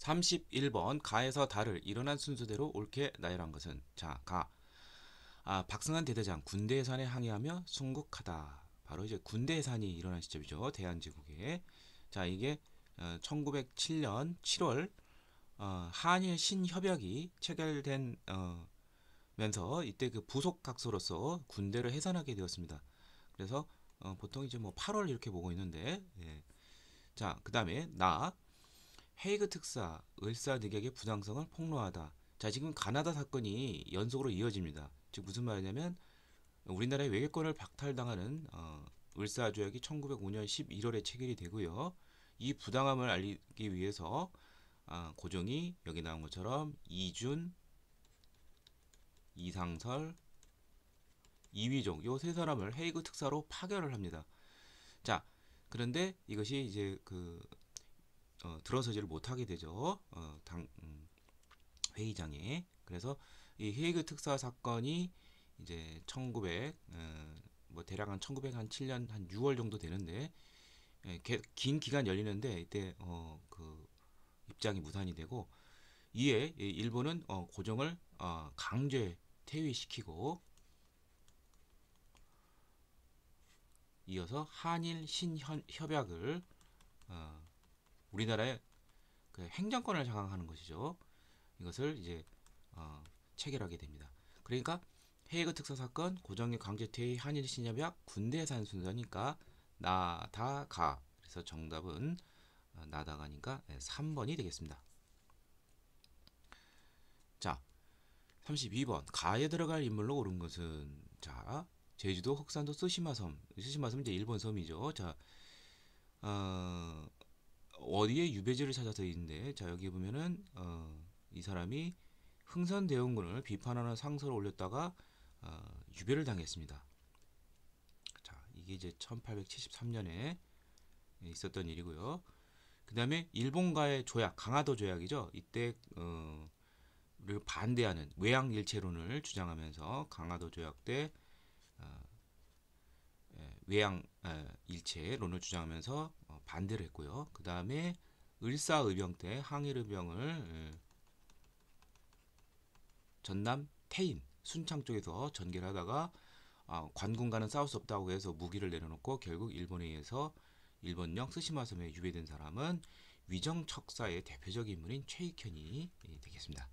31번 가에서 달을 일어난 순서대로 옳게 나열한 것은 자, 가. 아, 박승환 대대장 군대 해산에 항의하며 순국하다. 바로 이제 군대 해산이 일어난 시점이죠. 대한제국에. 자, 이게 어, 1907년 7월 어, 한일 신협약이 체결된 어, 면서 이때 그 부속 각서로서 군대를 해산하게 되었습니다. 그래서 어, 보통 이제 뭐 8월 이렇게 보고 있는데 예. 자, 그다음에 나 헤이그 특사, 을사늑약의 부당성을 폭로하다. 자, 지금 가나다 사건이 연속으로 이어집니다. 즉 무슨 말이냐면 우리나라의 외교권을 박탈당하는 어, 을사조약이 1905년 11월에 체결이 되고요. 이 부당함을 알리기 위해서 아, 고종이 여기 나온 것처럼 이준, 이상설, 이위종 요 세 사람을 헤이그 특사로 파견을 합니다. 자, 그런데 이것이 이제 그 어, 들어서지를 못하게 되죠. 어, 당 음, 회의장에 그래서 이 헤이그 특사 사건이 이제 1900, 어, 뭐 대략 한 1907년 한 6월 정도 되는데 예, 개, 긴 기간 열리는데 이때 어, 그 입장이 무산이 되고 이에 일본은 어, 고정을 어, 강제 퇴위시키고 이어서 한일 신협약을 어, 우리나라의 그 행정권을 장악하는 것이죠. 이것을 이제 어, 체결하게 됩니다. 그러니까 헤이그 특사 사건, 고정의 강제퇴위, 한일 신협약, 군대산 순서니까 나 다가 그래서 정답은 어, 나다가니까 3번이 예, 되겠습니다. 자, 32번 가에 들어갈 인물로 고른 것은 자 제주도 흑산도 쓰시마섬 쓰시마섬 이제 일본 섬이죠. 자, 어, 어디에 유배지를 찾아서 있는데 자 여기 보면은 어, 이 사람이 흥선 대원군을 비판하는 상서를 올렸다가 어, 유배를 당했습니다. 자 이게 이제 1873년에 있었던 일이고요. 그 다음에 일본과의 조약 강화도 조약이죠. 이때 어, 를 반대하는 외양일체론을 주장하면서 강화도 조약 때 외양 어, 일체론을 주장하면서 어, 반대를 했고요. 그 다음에 을사의병 때 항일의병을 어, 전남 태인 순창 쪽에서 전개를 하다가 아, 관군과는 싸울 수 없다고 해서 무기를 내려놓고 결국 일본에 의해서 일본령 스시마 섬에 유배된 사람은 위정척사의 대표적 인물인 최익현이 예, 되겠습니다.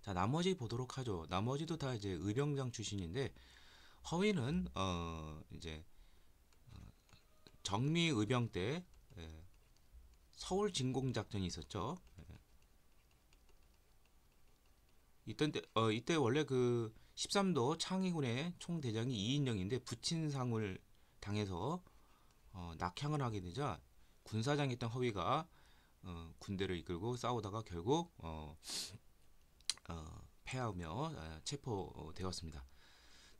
자 나머지 보도록 하죠. 나머지도 다 이제 의병장 출신인데 허위는 어 이제 어, 정미의병 때 예, 서울 진공 작전이 있었죠. 예. 이때 어 이때 원래 그 13도 창의군의 총대장이 이인영인데 부친상을 당해서 어 낙향을 하게 되자 군사장이었던 허위가 어 군대를 이끌고 싸우다가 결국 어, 어 패하며 어, 체포되었습니다.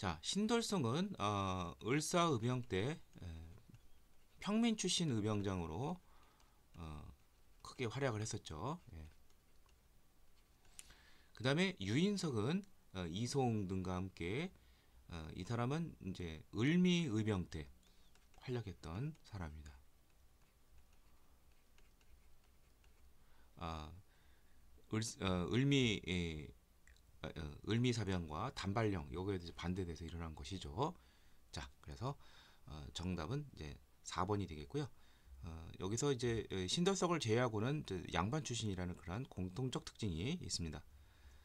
자, 신돌성은 어, 을사의병 때 평민 출신 의병장으로 어, 크게 활약을 했었죠. 예. 그 다음에 유인석은 어, 이송 등과 함께 어, 이 사람은 이제 을미 의병 때 활약했던 사람입니다. 아, 을, 어, 을미 예, 어, 어, 을미사변과 단발령 요거에 이제 반대돼서 일어난 것이죠. 자, 그래서 어, 정답은 이제 4번이 되겠고요. 어, 여기서 이제 어, 신달석을 제외하고는 양반 출신이라는 그러한 공통적 특징이 있습니다.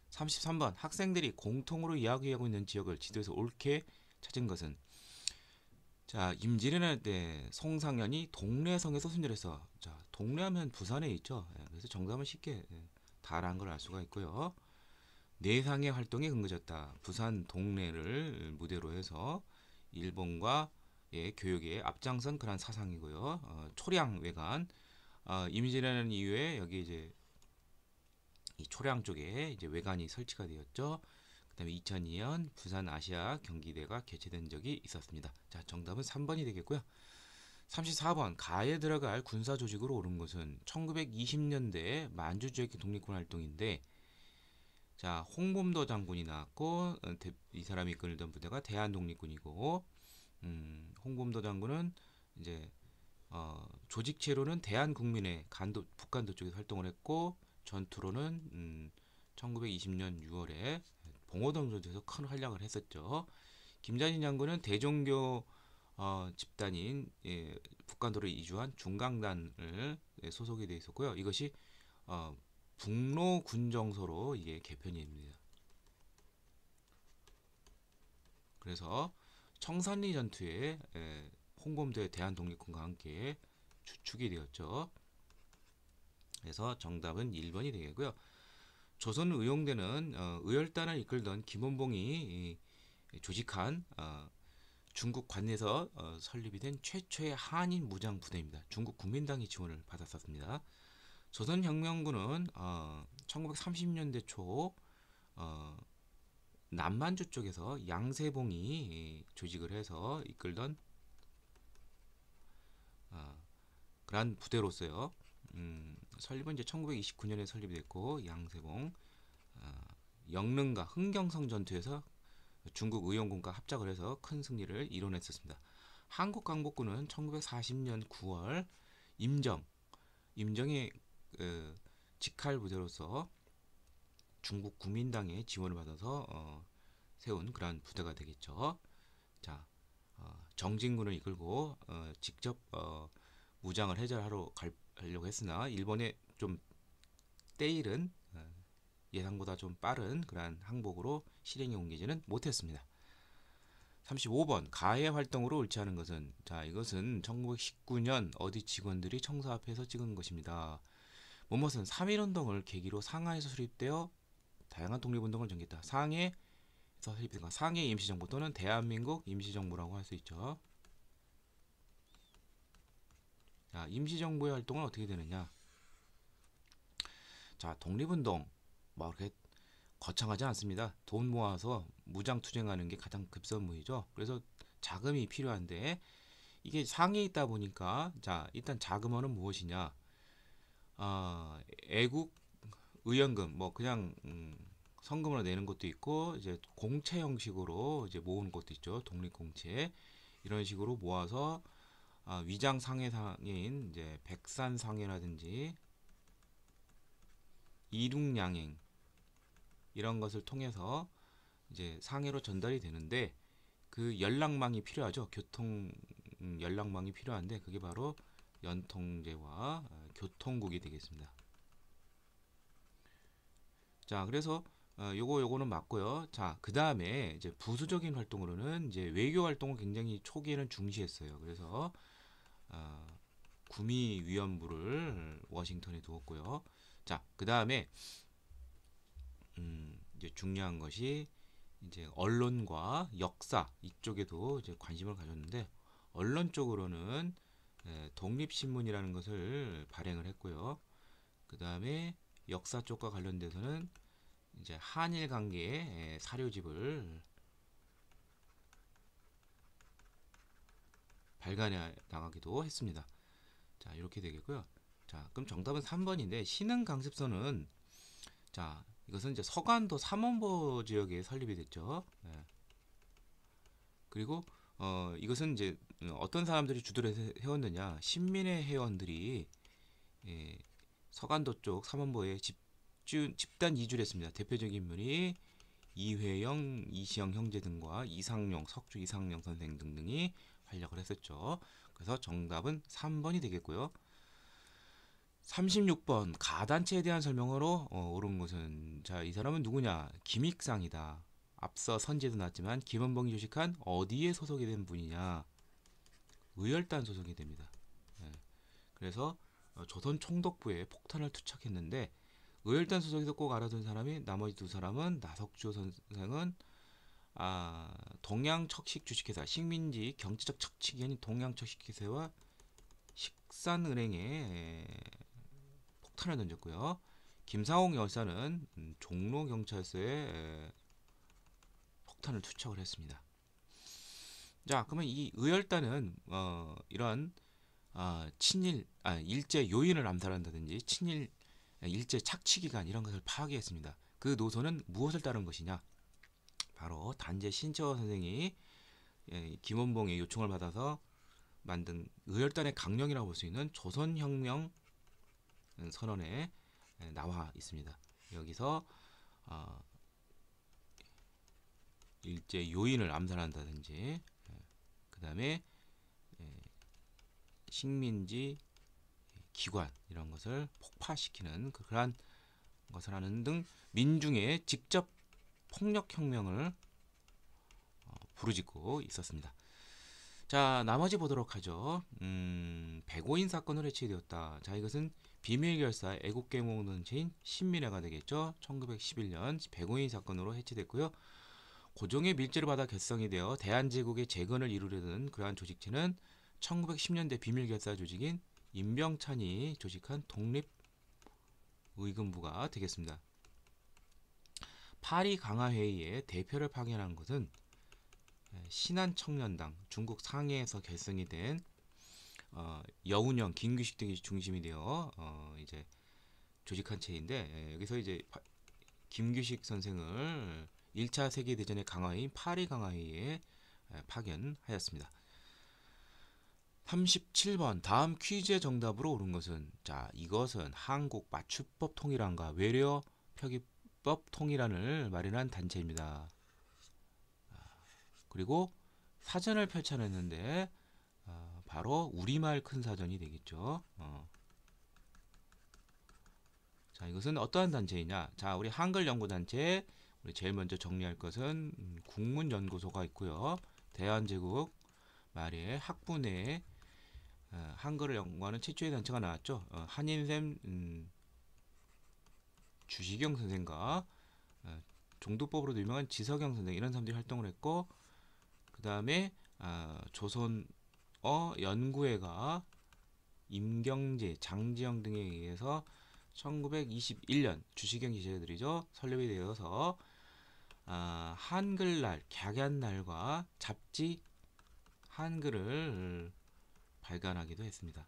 33번 학생들이 공통으로 이야기하고 있는 지역을 지도에서 옳게 찾은 것은 자 임진왜란 때 송상현이 동래성에서 순절해서 자 동래하면 부산에 있죠. 예, 그래서 정답은 쉽게 예, 다라는 걸 알 수가 있고요. 내상의 활동에 근거졌다. 부산 동네를 무대로 해서 일본과 의교육의 예, 앞장선 그런 사상이고요. 어, 초량 외관 어, 이미지라는 이유에 여기 이제 이 초량 쪽에 이제 외관이 설치가 되었죠. 그다음에 2002년 부산 아시아 경기대가 개최된 적이 있었습니다. 자, 정답은 3번이 되겠고요. 34번 가에 들어갈 군사 조직으로 오른 것은 1920년대 만주 지역의 독립군 활동인데 자, 홍범도 장군이 나왔고 어, 이 사람이 이끌던 부대가 대한독립군이고 음, 홍범도 장군은 이제 어, 조직체로는 대한국민의 간도, 북간도 쪽에서 활동을 했고 전투로는 음, 1920년 6월에 봉오동 전투에서 큰 활약을 했었죠. 김자진 장군은 대종교 어, 집단인 예, 북간도로 이주한 중강단을 예, 소속이 돼 있었고요. 이것이 어, 북로군정서로 이게 개편이 됩니다. 그래서 청산리 전투에 예, 홍범대 대한독립군과 함께 주축이 되었죠. 그래서 정답은 1번이 되겠고요. 조선 의용대는 어, 의열단을 이끌던 김원봉이 조직한 어, 중국 관내에서 어, 설립이 된 최초의 한인 무장 부대입니다. 중국 국민당이 지원을 받았었습니다. 조선혁명군은 어, 1930년대 초 어, 남만주 쪽에서 양세봉이 조직을 해서 이끌던 어, 그런 부대로서요. 음, 설립은 이제 1929년에 설립됐고 양세봉 어, 영릉과 흥경성 전투에서 중국 의용군과 합작을 해서 큰 승리를 이뤄냈었습니다. 한국 강복군은 1940년 9월 임정 임정의 그 직할 부대로서 중국 국민당의 지원을 받아서 어, 세운 그러한 부대가 되겠죠. 자, 어, 정진군을 이끌고 어, 직접 어, 무장을 해제하러 가려고 했으나 일본의 좀 때일은 어, 예상보다 좀 빠른 그러 항복으로 실행에 옮기지는 못했습니다. 35번 가해 활동으로 옳지하는 것은 자 이것은 1919년 어디 직원들이 청사 앞에서 찍은 것입니다. 무엇은 3.1운동을 계기로 상하에서 수립되어 다양한 독립운동을 전개했다. 상해에서 수립된 상해 임시정부 또는 대한민국 임시정부라고 할 수 있죠. 자, 임시정부의 활동은 어떻게 되느냐? 자, 독립운동 막 뭐 이렇게 거창하지 않습니다. 돈 모아서 무장투쟁하는 게 가장 급선무이죠. 그래서 자금이 필요한데 이게 상에 있다 보니까 자 일단 자금원은 무엇이냐? 어, 애국 의연금 뭐 그냥 음, 성금으로 내는 것도 있고 이제 공채 형식으로 이제 모으는 것도 있죠. 독립공채 이런 식으로 모아서 아, 위장 상해 상인 이제 백산 상해라든지 이륙양행 이런 것을 통해서 이제 상해로 전달이 되는데 그 연락망이 필요하죠. 교통 음, 연락망이 필요한데 그게 바로 연통제와 어, 교통국이 되겠습니다. 자, 그래서 어, 요거 요거는 맞고요. 자, 그 다음에 이제 부수적인 활동으로는 이제 외교 활동을 굉장히 초기에는 중시했어요. 그래서 어, 구미 위원부를 워싱턴에 두었고요. 자, 그 다음에 음, 이제 중요한 것이 이제 언론과 역사 이쪽에도 이제 관심을 가졌는데 언론 쪽으로는 예, 독립신문이라는 것을 발행을 했고요. 그 다음에 역사 쪽과 관련돼서는 이제 한일 관계의 예, 사료집을 발간해 나가기도 했습니다. 자, 이렇게 되겠고요. 자, 그럼 정답은 3번인데 신흥 강습소는 자, 이것은 이제 서간도 삼원보 지역에 설립이 됐죠. 네. 그리고 어, 이것은 이제 어떤 사람들이 주도를 해왔느냐 신민의 회원들이 예, 서간도 쪽 삼원보에 집주, 집단 이주를 했습니다. 대표적인 인물이 이회영, 이시영 형제 등과 이상용, 석주 이상용 선생 등등이 활약을 했었죠. 그래서 정답은 3번이 되겠고요. 36번 가단체에 대한 설명으로 어, 옳은 것은 자 이 사람은 누구냐 김익상이다. 앞서 선제도 났지만 김원봉이 조직한 어디에 소속이 된 분이냐 의열단 소속이 됩니다. 네. 그래서 어, 조선 총독부에 폭탄을 투척했는데 의열단 소속에서 꼭 알아둔 사람이 나머지 두 사람은 나석주 선생은 아, 동양척식 주식회사 식민지 경제적 척식이 동양척식회사와 식산은행에 예, 폭탄을 던졌고요. 김상홍 열사는 음, 종로경찰서에 예, 폭탄을 투척을 했습니다. 자, 그러면 이 의열단은 어, 이러 어, 아, 친일 아, 일제 요인을 암살한다든지 친일 일제 착취 기간 이런 것을 파악했습니다. 그 노선은 무엇을 따른 것이냐? 바로 단재 신처 선생이 예, 김원봉의 요청을 받아서 만든 의열단의 강령이라고 볼 수 있는 조선혁명 선언에 예, 나와 있습니다. 여기서 어, 일제 요인을 암살한다든지 예, 그 다음에 예, 식민지 기관 이런 것을 폭파시키는 그 그러한 것을 하는 등 민중의 직접 폭력혁명을 어, 부르짖고 있었습니다. 자 나머지 보도록 하죠. 음, 백오인 사건으로 해체되었다. 자 이것은 비밀결사 애국계몽 논체인 신민회가 되겠죠. 1911년 백오인 사건으로 해체됐고요. 고종의 밀제를 받아 결성이 되어 대한제국의 재건을 이루려는 그러한 조직체는 1910년대 비밀결사 조직인 임병찬이 조직한 독립의금부가 되겠습니다. 파리 강화회의에 대표를 파견한 것은 신한청년당 중국 상해에서 결성이 된 어, 여운형, 김규식 등이 중심이 되어 어, 이제 조직한 체인데 에, 예, 여기서 이제 파, 김규식 선생을 1차 세계대전의 강화인 파리 강화에 파견하였습니다. 37번 다음 퀴즈의 정답으로 옳은 것은 자 이것은 한국 맞춤법 통일안과 외려 표기법 통일안을 마련한 단체입니다. 아, 그리고 사전을 펼쳐냈는데 어, 바로 우리말 큰 사전이 되겠죠. 어. 자 이것은 어떠한 단체이냐? 자 우리 한글 연구 단체 우리 제일 먼저 정리할 것은 음, 국문연구소가 있고요. 대한제국 말에 학부 내에 어, 한글을 연구하는 최초의 단체가 나왔죠. 어, 한인샘 음, 주시경 선생과 어, 종두법으로도 유명한 지석영 선생 이런 사람들이 활동을 했고 그 다음에 아, 조선어 연구회가 임경재, 장지영 등에 의해서 1921년 주시경 기자들이죠 설립이 되어서 아, 한글날, 갸갸날과 잡지 한글을 발간하기도 했습니다.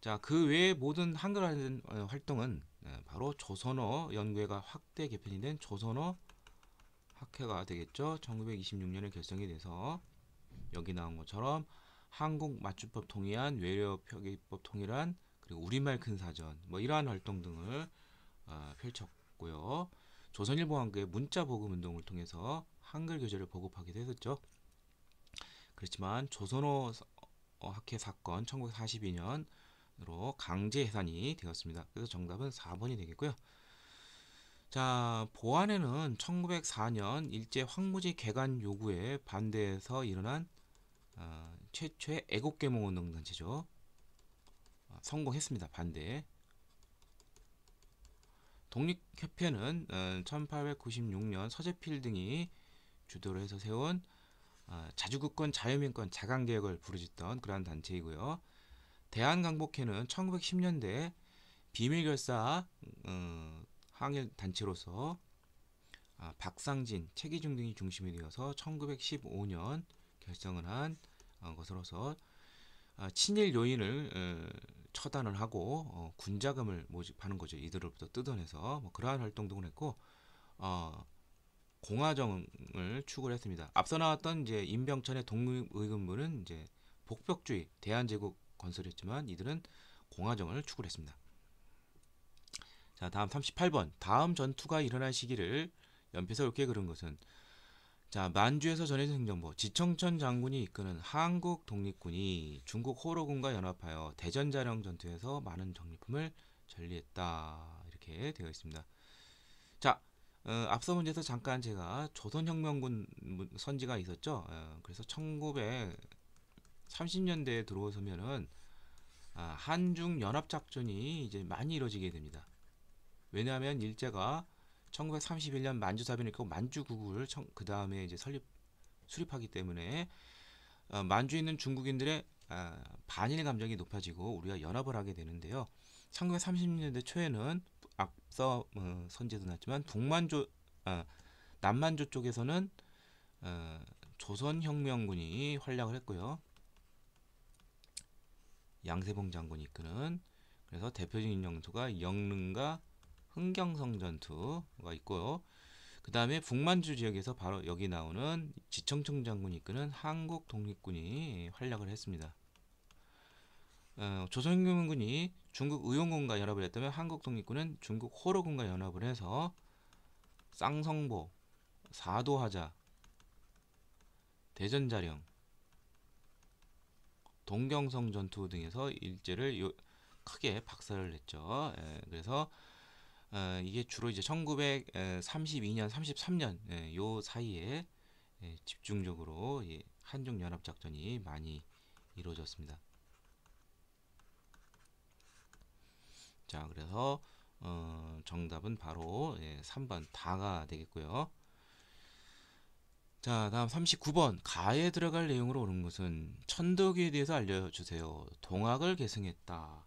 자, 그 외의 모든 한글 어, 활동은 어, 바로 조선어 연구회가 확대 개편이 된 조선어 학회가 되겠죠. 1926년에 결성이 돼서 여기 나온 것처럼 한국 맞춤법 통일한 외려 표기법 통일한 그리고 우리말 큰 사전 뭐 이러한 활동 등을 어, 펼쳤고요. 조선일보 한국의 문자 보급 운동을 통해서 한글 교재를 보급하기도 했었죠. 그렇지만 조선어 학회 사건 1942년으로 강제 해산이 되었습니다. 그래서 정답은 4번이 되겠고요. 자, 보안에는 1904년 일제 황무지 개간 요구에 반대해서 일어난 어, 최초의 애국계몽운동 단체죠. 어, 성공했습니다. 반대. 독립협회는 1896년 어, 서재필 등이 주도를 해서 세운 어, 자주국권 자유민권 자강개혁을 부르짖던 그러한 단체이고요. 대한강복회는 1910년대 비밀결사 어, 항일 단체로서 아, 박상진, 최기중 등이 중심이 되어서 1915년 결성을 한 것으로서 아, 친일 요인을 처단을 하고 어, 군자금을 모집하는 거죠. 이들로부터 뜯어내서 뭐 그러한 활동 등 했고 어, 공화정을 추구를 했습니다. 앞서 나왔던 이제 임병천의 독의금부는 이제 복벽주의 대한제국 건설했지만 이들은 공화정을 추구를 했습니다. 자 다음 38번 다음 전투가 일어난 시기를 연필에서 이렇게 그런 것은 자, 만주에서 전해진 행정보 지청천 장군이 이끄는 한국 독립군이 중국 호로군과 연합하여 대전 자령 전투에서 많은 적리품을 전리했다. 이렇게 되어 있습니다. 자, 어, 앞서 문제에서 잠깐 제가 조선혁명군 선지가 있었죠. 어, 그래서 1930년대에 들어서면은 아, 한중 연합 작전이 이제 많이 이루어지게 됩니다. 왜냐하면 일제가 1931년 만주사변을 있고 만주국을 그 다음에 이제 설립 수립하기 때문에 어, 만주에 있는 중국인들의 아, 반일 감정이 높아지고 우리가 연합을 하게 되는데요. 1930년대 초에는 앞서 어, 선제도 났지만 북만조 어, 아, 남만주 쪽에서는 어, 조선혁명군이 활약을 했고요. 양세봉 장군이 이끄는 그래서 대표적인 영토가 영릉과 흥경성 전투가 있고요. 그 다음에 북만주 지역에서 바로 여기 나오는 지청청 장군이 이끄는 한국 독립군이 활약을 했습니다. 어, 조선혁군이 중국 의용군과 연합을 했다면 한국 독립군은 중국 호로군과 연합을 해서 쌍성보, 사도하자, 대전자령, 동경성 전투 등에서 일제를 크게 박살을 냈죠. 예, 그래서 어, 이게 주로 이제 1932년, 33년 예, 요 사이에 예, 집중적으로 예, 한중 연합 작전이 많이 이루어졌습니다. 자, 그래서 어, 정답은 바로 예, 3번 다가 되겠고요. 자, 다음 39번 가에 들어갈 내용으로 오는 것은 천덕에 대해서 알려주세요. 동학을 계승했다.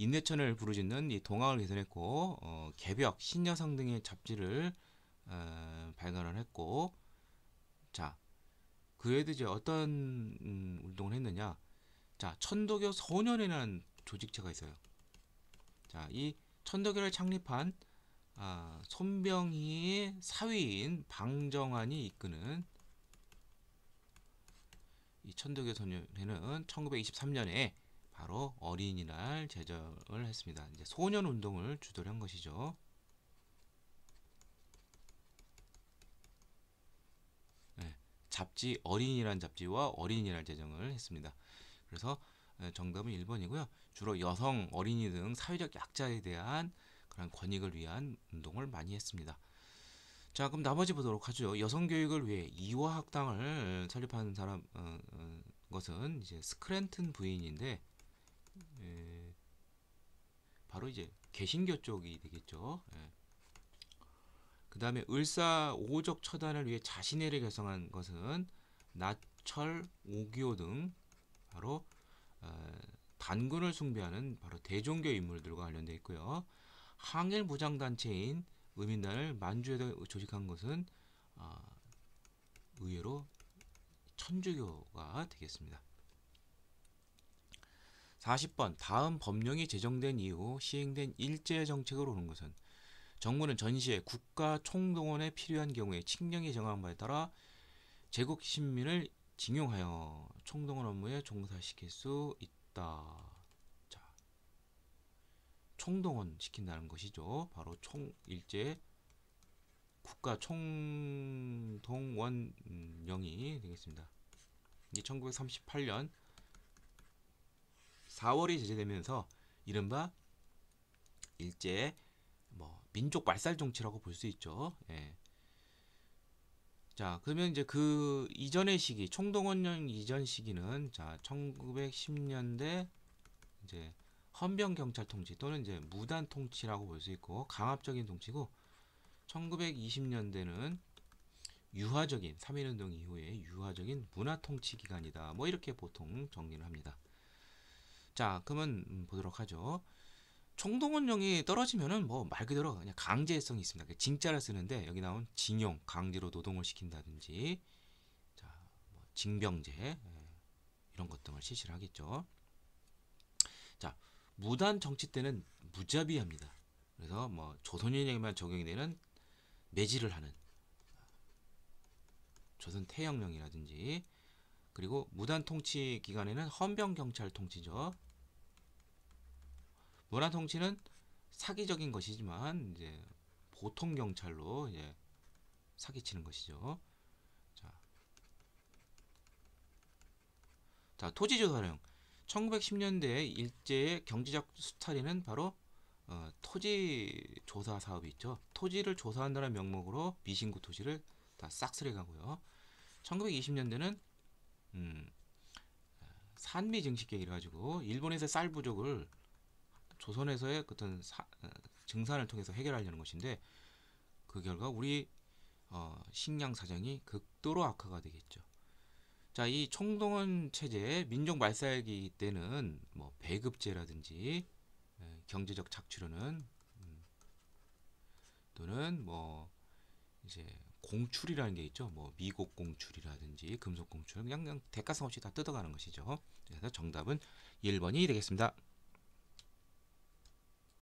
인내천을 부르짖는 이동학을 개선했고 어, 개벽, 신여상 등의 잡지를 어, 발간을 했고 자 그에도 이제 어떤 음, 운동을 했느냐 자 천도교 소년이라는 조직체가 있어요 자 이 천도교를 창립한 아, 손병희의 사위인 방정환이 이끄는 이 천도교 소년회는 1923년에 바로 어린이날 제정을 했습니다. 이제 소년 운동을 주도를 한 것이죠. 네, 잡지 어린이란 잡지와 어린이날 제정을 했습니다. 그래서 예, 정답은 1번이고요. 주로 여성, 어린이 등 사회적 약자에 대한 그런 권익을 위한 운동을 많이 했습니다. 자, 그럼 나머지 보도록 하죠. 여성 교육을 위해 이화 학당을 설립한 사람 어, 어, 것은 이제 스크랜튼 부인인데 바로 이제 개신교 쪽이 되겠죠. 예. 그 다음에 을사 오적 처단을 위해 자신의를 결성한 것은 나철, 오교 등 바로 어, 단군을 숭배하는 바로 대종교 인물들과 관련되 있고요. 항일 무장단체인 의민단을 만주에 조직한 것은 어, 의외로 천주교가 되겠습니다. 40번 다음 법령이 제정된 이후 시행된 일제 정책으로 오는 것은 정부는 전시에 국가 총동원에 필요한 경우에 칙령이 정한 바에 따라 제국 신민을 징용하여 총동원 업무에 종사시킬 수 있다. 자, 총동원 시킨다는 것이죠. 바로 총일제 국가 총동원령이 되겠습니다. 이게 1938년 4월이 제재되면서 이른바 일제 뭐 민족 말살 정치라고 볼 수 있죠. 예. 자, 그러면 이제 그 이전의 시기, 총동원령 이전 시기는 자, 1910년대 이제 헌병 경찰 통치 또는 이제 무단 통치라고 볼 수 있고 강압적인 통치고 1920년대는 유화적인 3.1운동 이후에 유화적인 문화 통치 기간이다. 뭐 이렇게 보통 정리를 합니다. 자, 그러면 음, 보도록 하죠. 총동원령이 떨어지면은 뭐 말 그대로 그냥 강제성이 있습니다. 그 징자를 쓰는데 여기 나온 징용, 강제로 노동을 시킨다든지, 자, 뭐 징병제 예, 이런 것 등을 실시를 하겠죠. 자, 무단 정치 때는 무자비합니다. 그래서 뭐 조선인에게만 적용이 되는 매질을 하는 조선 태영령이라든지 그리고 무단 통치 기간에는 헌병 경찰 통치죠. 문화 통치는 사기적인 것이지만 이제 보통 경찰로 이제 사기치는 것이죠. 자, 자 토지조 사령 1910년대 일제의 경제적 수탈에는 바로 어, 토지 조사 사업이 있죠. 토지를 조사한다는 명목으로 미신구 토지를 다 싹쓸이 가고요. 1920년대는 음, 어, 산미 증식 계획을 가지고 일본에서 쌀 부족을 조선에서의 어떤 사, 어, 증산을 통해서 해결하려는 것인데 그 결과 우리 어, 식량 사정이 극도로 악화가 되겠죠. 자, 이 총동원 체제의 민족 말살기 때는 뭐 배급제라든지 경제적 착취로는 음, 또는 뭐 이제 공출이라는 게 있죠. 뭐 미국 공출이라든지 금속 공출 그냥, 그냥 대가성 없이 다 뜯어가는 것이죠. 그래서 정답은 1번이 되겠습니다.